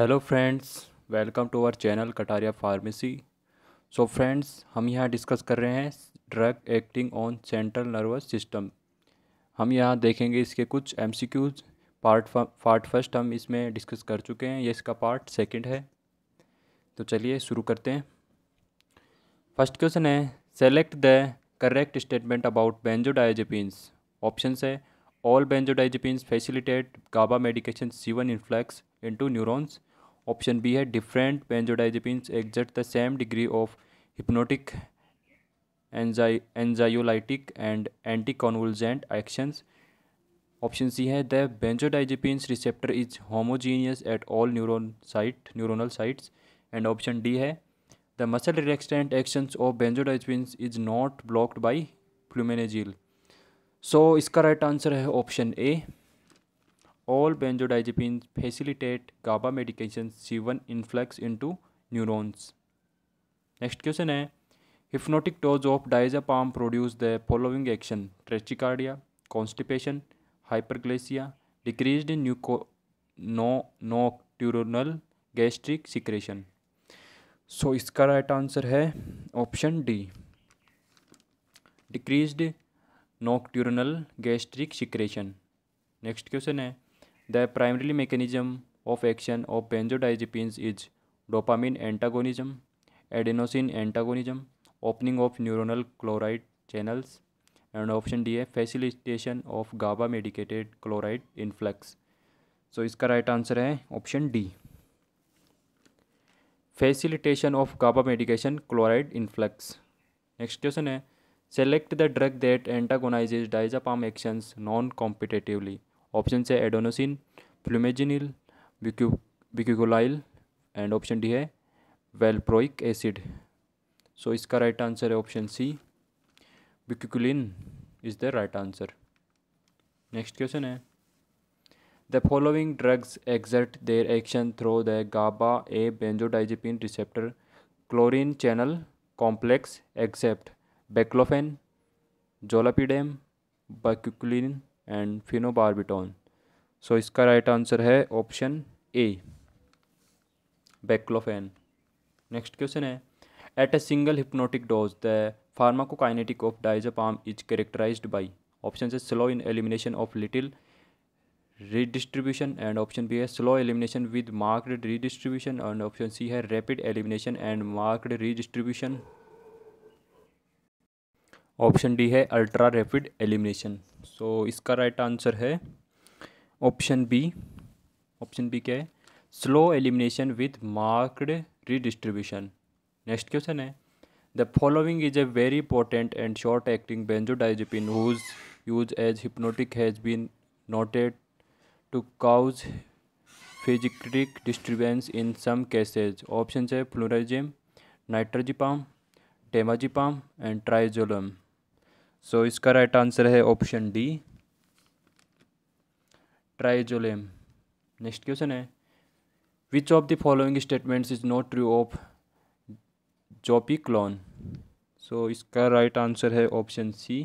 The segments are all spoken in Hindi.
Hello friends welcome to our channel Kataria pharmacy so friends हम यहाँ डिस्कस कर रहे हैं drug acting on central nervous system हम यहाँ देखेंगे इसके कुछ एमसीक्यूज पार्ट पार्ट फर्स्ट हम इसमें डिस्कस कर चुके हैं ये इसका पार्ट सेकंड है तो चलिए शुरू करते हैं फर्स्ट क्वेश्चन है select the correct statement about benzodiazepines option है all benzodiazepines facilitate GABA medication सीवन one influx to neurons option B है different benzodiazepines exert the same degree of hypnotic anxiolytic and anti convulsant actions option C है the benzodiazepines receptor is homogeneous at all neuron site neuronal sites and option D है the muscle relaxant actions of benzodiazepines is not blocked by फ्लूमेनेजील सो इसका राइट आंसर है option A all benzodiazepines facilitate GABA medication C1 influx into neurons. Next question है Hypnotic dose of diazepam produce the following action tachycardia, constipation, hyperglycia, decreased nuco no nocturnal gastric secretion. So so, इसका राइट आंसर है option D decreased nocturnal gastric secretion next question है The primary mechanism of action of benzodiazepines is dopamine antagonism, adenosine antagonism, opening of neuronal chloride channels, and option D है facilitation of GABA medicated chloride influx. So इसका right answer है option D. Facilitation of GABA medication chloride influx. Next question है select the drug that antagonizes diazepam actions non competitively. Option C adenosine flumazenil bicuculline and option D है वेलप्रोइक एसिड सो इसका राइट आंसर है option C bicuculline is the right answer next question है the following drugs exert their action through the GABA A benzodiazepine receptor chlorine channel complex except baclofen zolpidem bicuculline and phenobarbitone so इसका राइट आंसर है option A baclofen next question है at a single hypnotic dose the pharmacokinetic of diazepam is characterized by option है slow in elimination of little redistribution and option B है slow elimination with marked redistribution and option C है rapid elimination and marked redistribution option D है अल्ट्रा रैपिड एलिमिनेशन सो तो so, इसका राइट आंसर है ऑप्शन बी ऑप्शन बी क्या है slow elimination with marked redistribution next question है the following is a very important and short acting benzodiazepine whose use as hypnotic has been noted to cause psychiatric disturbance in some cases option है flurazepam nitrazepam temazepam and triazolam so so, इसका राइट आंसर है option D triazolam next question है which of the following statements is not true of zopiclone so इसका राइट आंसर है option C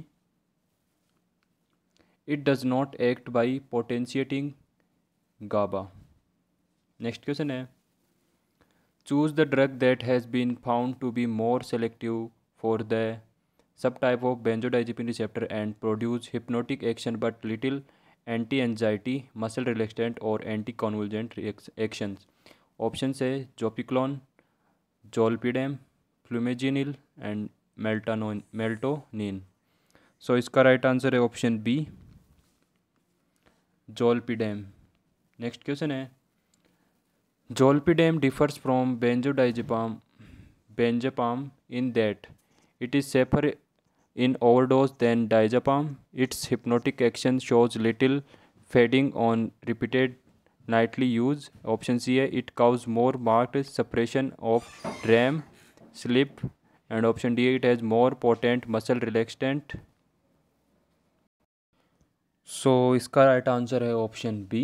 it does not act by potentiating GABA next question है choose the drug that has been found to be more selective for the sub type of benzodiazepine receptor and produce hypnotic action but little anti anxiety muscle relaxant और एंटी कॉन्वलजेंट एक्शन ऑप्शन है जोपिक्लॉन जोलपीडेम फ्लूमेजिनिल एंड मेल्टानो मेल्टोनिन सो इसका राइट आंसर है option B zolpidem next question है जोलपीडेम डिफर्स फ्रॉम बेंजोडाइजिपाम बेंजपाम in that it is safer in overdose than diazepam. Its hypnotic action shows little fading on repeated nightly use. Option C it causes more marked suppression of REM sleep and option D it has more potent muscle relaxant. so, iska right answer hai option b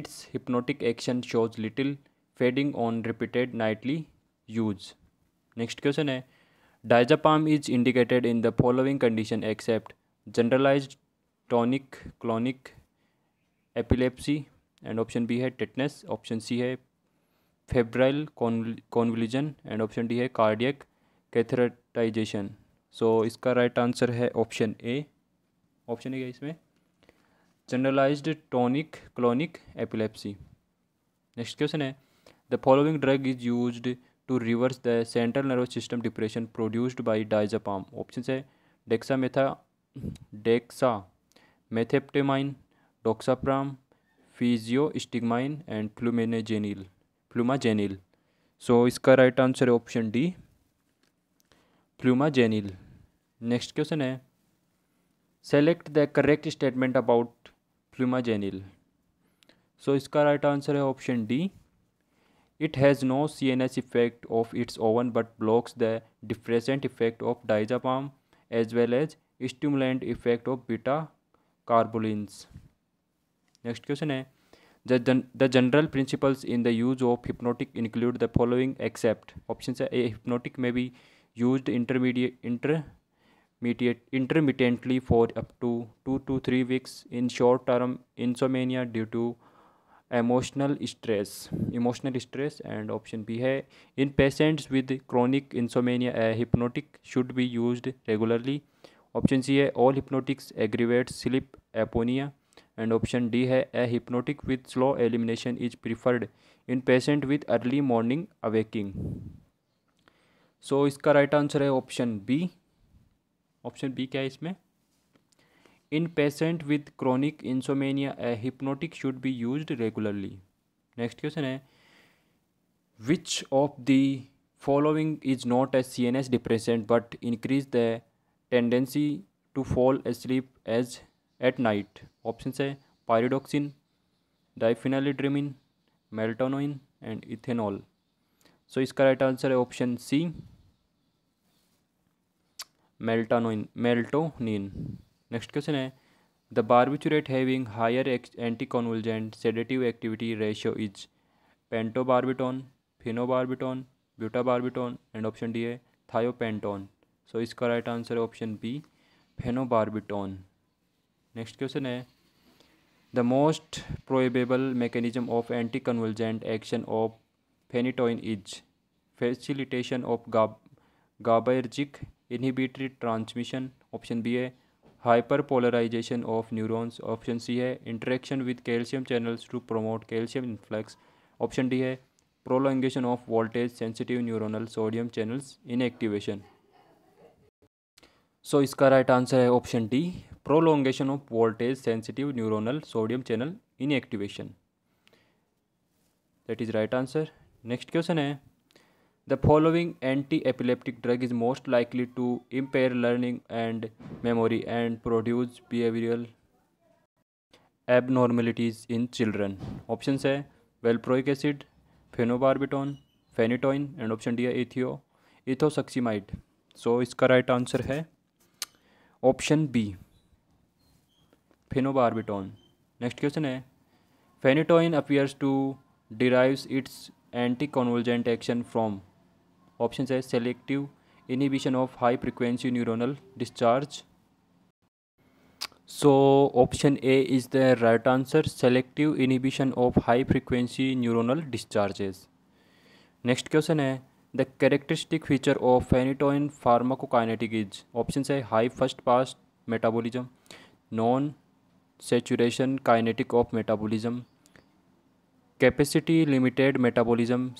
its hypnotic action shows little fading on repeated nightly use next question hai diazepam is indicated in the following condition except generalize tonic clonic epilepsy and option B है टिटनेस ऑप्शन सी है febrile convulsion and option D है कार्डियक कैथराटाइजेशन सो इसका राइट right आंसर है ऑप्शन ए ऑप्शन ए है इसमें generalized tonic clonic epilepsy next question है the following drug is use to reverse the central nervous system depression produced by diazepam option है DEXA मेथा DEXA dexamphetamine doxapram physostigmine and flumazenil flumazenil so इसका राइट आंसर है option D flumazenil next question है select the correct statement about flumazenil so इसका राइट आंसर है option D It has no CNS effect of its own but blocks the depressant effect of diazepam as well as stimulant effect of beta carbolines Next question is the, gen the general principles in the use of hypnotic include the following except options a hypnotic may be used intermediate intermediate intermittently for up to 2 to 3 weeks in short term insomnia due to emotional stress emotional stress and option b hai in patients with chronic insomnia a hypnotic should be used regularly option c hai all hypnotics aggravate sleep apnea and option d hai a hypnotic with slow elimination is preferred in patient with early morning awaking so इसका राइट आंसर है ऑप्शन बी ऑप्शन बी क्या है इसमें In patient with chronic insomnia, a hypnotic should be used regularly. Next question है Which of the following is not a CNS depressant but increase the tendency to fall asleep as at night? Options है pyridoxine, diphenhydramine, melatonin and ethanol. so, इसका correct answer है option C, melatonin. Next question है the barbiturate having higher anti convulsant sedative activity ratio is barbitone phenobarbitone butabarbitone and option D है थायोपेंटोन सो so, इसका राइट आंसर है option B phenobarbitone next question है the most probable mechanism of anti convulsant action of phenytoin is facilitation of GABAergic inhibitory transmission option B है hyper polarization of neurons option C है interaction with calcium channels to promote calcium influx option D है prolongation of voltage sensitive neuronal sodium channels inactivation so इसका राइट आंसर है option D prolongation of voltage sensitive neuronal sodium channel inactivation that is right answer next question है The following anti-epileptic drug is most likely to impair learning and memory and produce behavioral abnormalities in children. Options है valproic acid phenobarbitone phenytoin and option D है एथियो इथोसक्सीमाइड सो इसका राइट आंसर है option B phenobarbitone next question है phenytoin appears to derives its anti convulsant action from option है selective inhibition of high frequency neuronal discharge so option A is the right answer selective inhibition of high frequency neuronal discharges next question है the characteristic feature of phenytoin pharmacokinetic is option है high first pass metabolism non saturation kinetic of metabolism capacity limited metabolism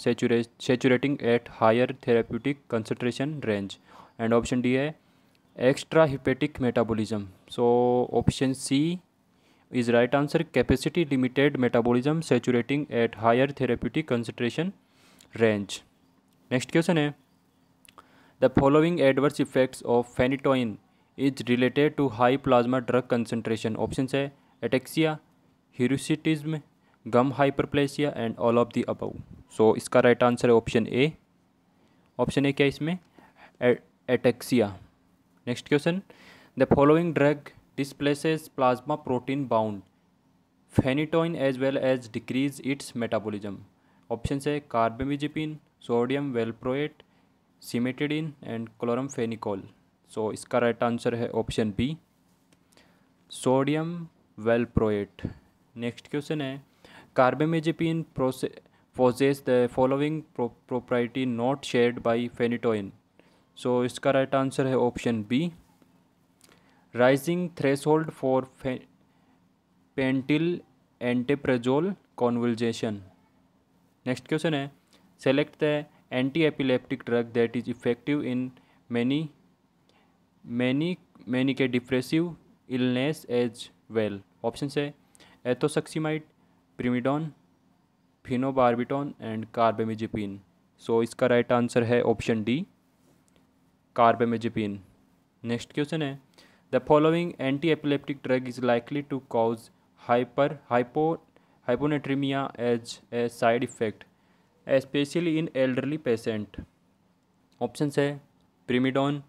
saturating at higher therapeutic concentration range and option D है extra hepatic metabolism so option C is right answer capacity limited metabolism saturating at higher therapeutic concentration range next question है the following adverse effects of phenytoin is related to high plasma drug concentration option है ataxia hirsutism gum hyperplasia and all of the above so इसका राइट आंसर है ऑप्शन ए ऑप्शन ए क्या है इसमें ataxia next question the following drug displaces plasma protein bound phenytoin as well as decrease its metabolism option है carbamazepine sodium valproate cimetidine and chloramphenicol so इसका राइट आंसर है option B sodium valproate next question है Carbamazepine possesses the following property not shared by phenytoin so इसका राइट आंसर है option B raising hold for pentylenetetrazol convulsion next question है select the anti epileptic drug that is effective in many many many के depressive illness as well option है ethosuximide primidone phenobarbitone and carbamazepine so इसका राइट आंसर है option D carbamazepine next question है the following anti epileptic drug is likely to cause hyper hypo hyponatremia as a side effect especially in elderly patient option है primidone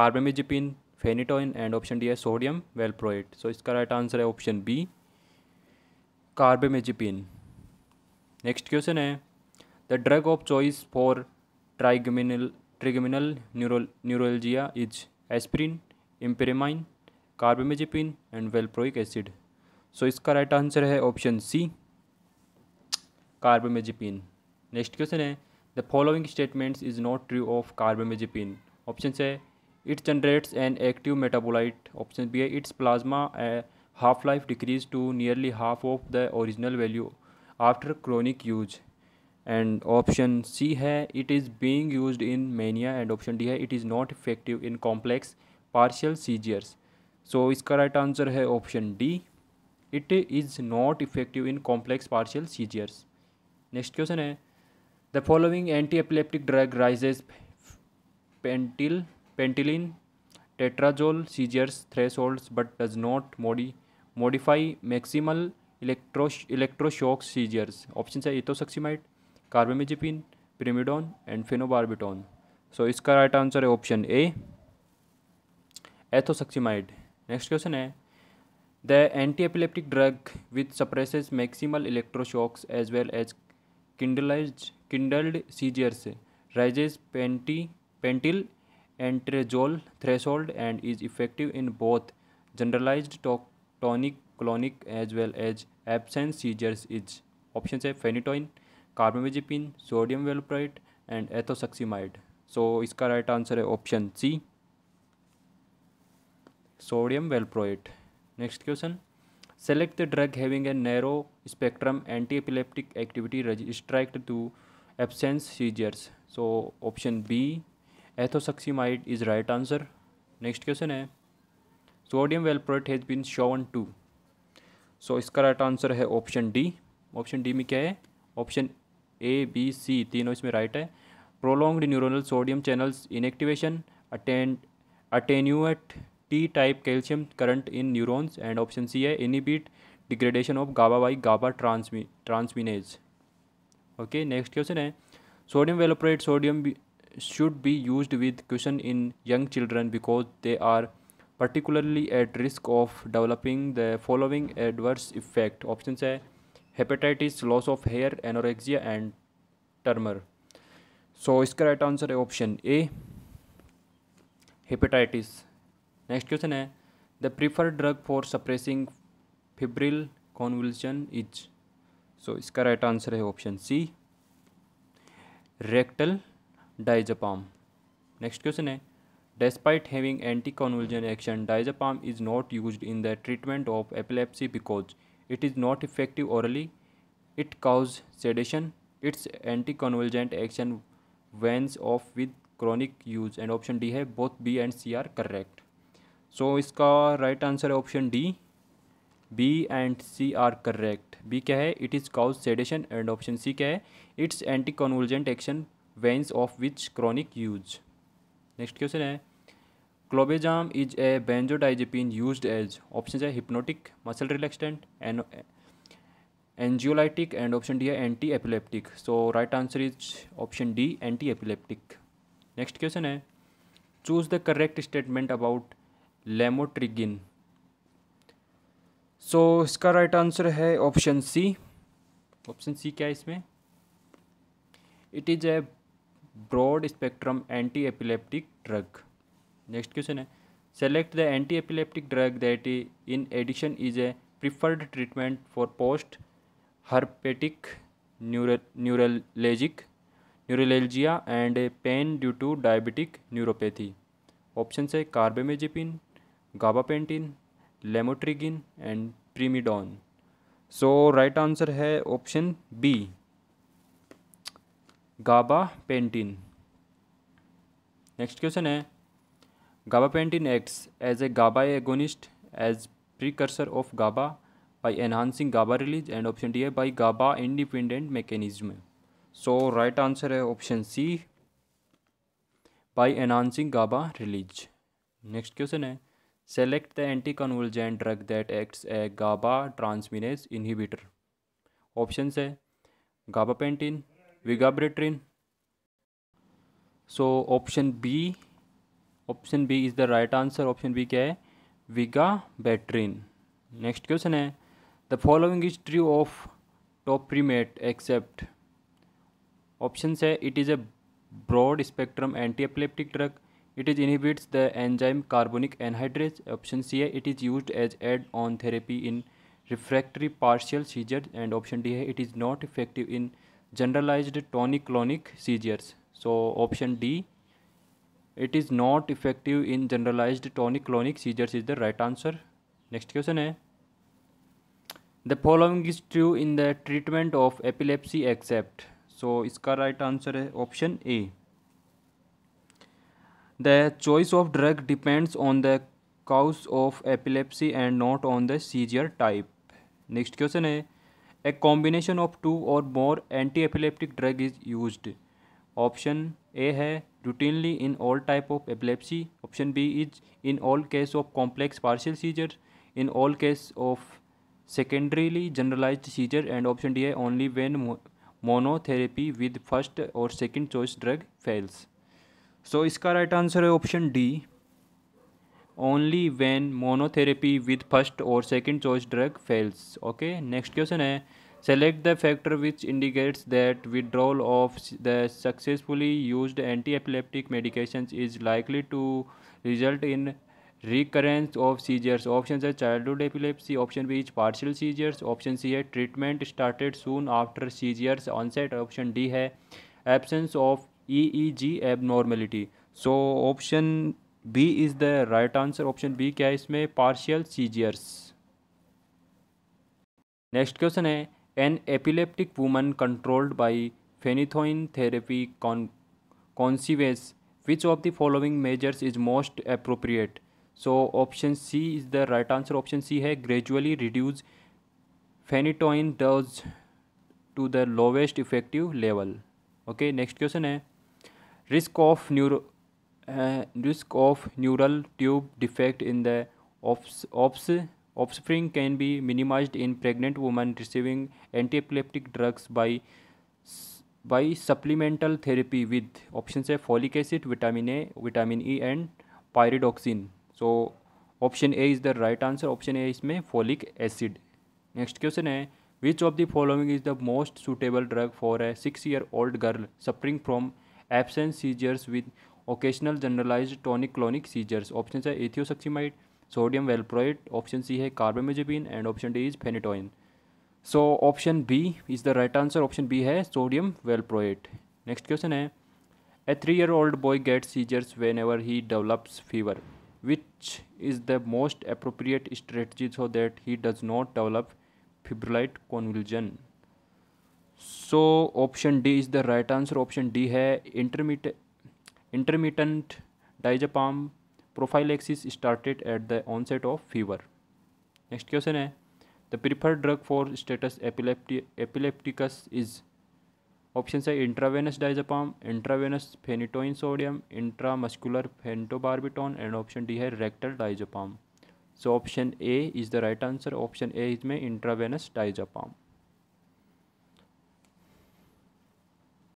carbamazepine phenytoin and option D है सोडियम वेलप्रोइट सो इसका राइट आंसर है option B carbamazepine next question है the drug of choice for trigeminal trigeminal neuralgia is aspirin imipramine carbamazepine and valproic acid so इसका राइट आंसर है option C carbamazepine next question है the following statements is not true of carbamazepine option है it generates an active metabolite option B है its plasma half life decreased to nearly half of the original value after chronic use and option C है it is being used in mania and option D है it is not effective in complex partial seizures so इसका right answer है option D it is not effective in complex partial seizures next question है the following anti epileptic drug rises pentil pentilin tetrazole seizures thresholds but does not modify modify maximal electro electroshock seizures option है ethosuximide carbamazepine primidone and phenobarbitone so इसका राइट आंसर है option A ethosuximide next question है the anti epileptic drug with suppresses maximal electroshocks as well as किंडलाइज किंडल्ड सीजियर्स राइजेज पेंटी pentylenetetrazol threshold and is effective in both generalised टॉक tonic clonic as well as absence seizures is option है phenytoin carbamazepine sodium valproate and ethosuximide सो इसका राइट आंसर है option C sodium valproate next question select the drug having a narrow spectrum anti epileptic activity restricted to absence seizures so option B ethosuximide is right answer next question है sodium valproate has been shown to so इसका राइट आंसर है ऑप्शन डी ऑप्शन डी में क्या है ऑप्शन ए बी सी तीनों इसमें राइट है prolonged neuronal sodium channels inactivation अटेंड attenuate T type calcium current in neurons and option C है inhibit degradation of GABA by GABA ट्रांसमी ट्रांसमिनेज ओके नेक्स्ट क्वेश्चन है sodium valproate sodium should be used with caution in young children because they are particularly at risk of developing the following adverse effect option है hepatitis loss of hair anorexia and tremor so इसका राइट आंसर है option A hepatitis next question है the preferred drug for suppressing febrile convulsion is so इसका राइट आंसर है option C rectal diazepam next question है Despite having anticonvulsant action, diazepam is not used in the treatment of epilepsy because it is not effective orally, it causes sedation, its anticonvulsant action wanes off with chronic use. And option D है both B and C are correct. So इसका right answer है option D. B and C are correct. B क्या है It is cause sedation and option C क्या है Its anticonvulsant action wanes off with chronic use. Next question है clobazam is a benzodiazepine used as option है hypnotic muscle relaxant and anxiolytic and option D है anti epileptic so right answer is option D anti epileptic next question है choose the correct statement about lamotrigine so इसका राइट आंसर है ऑप्शन सी ऑप्शन सी क्या है इसमें it is a broad spectrum anti epileptic drug next question है select the anti epileptic drug that in addition is a preferred treatment for post herpetic neuralgic neuralgia and pain due to diabetic neuropathy option है carbamazepine gabapentin lamotrigine and primidone so right answer है option B gabapentin next question है gabapentin acts as a GABA agonist as precursor of GABA by enhancing GABA release and option D है by GABA independent mechanism so right answer है option C by enhancing GABA release next question है select the anti convulsant drug that acts a GABA transaminase inhibitor option है gabapentin vigabatrin so option b option b is the right answer option b kya hai vigabatrin next question hai the following is true of top primate except options hai it is a broad spectrum anti epileptic drug it is inhibits the enzyme carbonic anhydrase option c hai it is used as add on therapy in refractory partial seizures and option d hai it is not effective in generalized tonic-clonic seizures. So option D, it is not effective in generalized tonic-clonic seizures is the right answer. Next question है The following is true in the treatment of epilepsy except. So इसका right answer है option A. The choice of drug depends on the cause of epilepsy and not on the seizure type. Next question है a combination of two or more anti epileptic drug is use option A है routinely in all type of epilepsy option B is in all case of complex partial seizure in all case of secondarily generalise seizure and option D है only when monotherapy with first or second choice drug fails so इसका राइट आंसर है option D only when monotherapy with first or second choice drug fails okay next question है Select the factor which indicates that withdrawal of the successfully used anti-epileptic medications is likely to result in recurrence of seizures. Options are childhood epilepsy. Option B is partial seizures. Option C है treatment started soon after seizures onset. Option D है absence of EEG abnormality. So option B is the right answer. Option B क्या है इसमें partial seizures. नेक्स्ट क्वेश्चन है An epileptic woman controlled by phenytoin therapy con conceives which of the following measures is most appropriate. So option C is the right answer. Option C is gradually reduce phenytoin dose to the lowest effective level. Okay, next question is risk of neuro uh, risk of neural tube defect in the obs, obs Offspring can be minimized in pregnant women receiving antiepileptic drugs by by supplemental therapy with options है folic acid, vitamin A, vitamin E and pyridoxine. So option A is the right answer. Option A is इसमें folic acid. Next question hai which of the following is the most suitable drug for a 6 year old girl suffering from absence seizures with occasional generalized tonic clonic seizures? Options है ethosuximide sodium valproate option C है carbamazepine and option D is phenytoin so option B is the right answer option B है सोडियम वेलप्रोइट नेक्स्ट क्वेश्चन है a three year old boy get seizures whenever he develops fever which is the most appropriate strategy so that he does not develop febrile convulsion so option D is the right answer option D है इंटरमीट intermittent diazepam profile axis started at the onset of fever next question है the preferred drug for status epilepticus is option है intravenous diazepam intravenous phenytoin sodium intramuscular pentobarbitone and option D है rectal diazepam so option A is the right answer option A is में इंट्रावेनस डाइजापाम